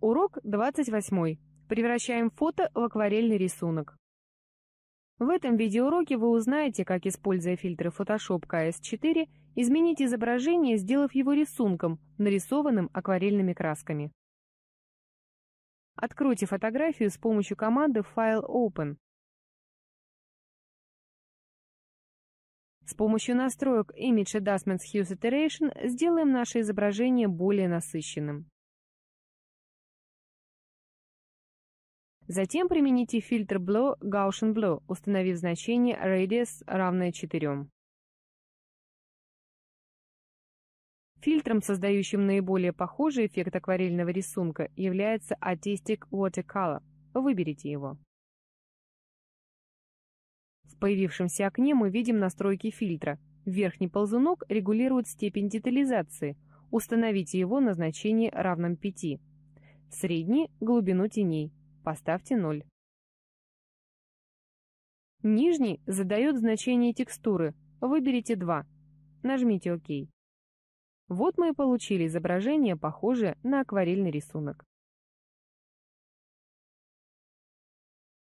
Урок 28. Превращаем фото в акварельный рисунок. В этом видеоуроке вы узнаете, как, используя фильтры Photoshop KS4, изменить изображение, сделав его рисунком, нарисованным акварельными красками. Откройте фотографию с помощью команды File Open». С помощью настроек Image Adjustments Hue Saturation сделаем наше изображение более насыщенным. Затем примените фильтр Blue Gaussian Blue, установив значение radius равное 4. Фильтром, создающим наиболее похожий эффект акварельного рисунка, является Artistic Watercolor. Выберите его. В появившемся окне мы видим настройки фильтра. Верхний ползунок регулирует степень детализации. Установите его на значение равном 5. Средний – глубину теней поставьте 0. Нижний задает значение текстуры, выберите 2. Нажмите ОК. Вот мы и получили изображение, похожее на акварельный рисунок.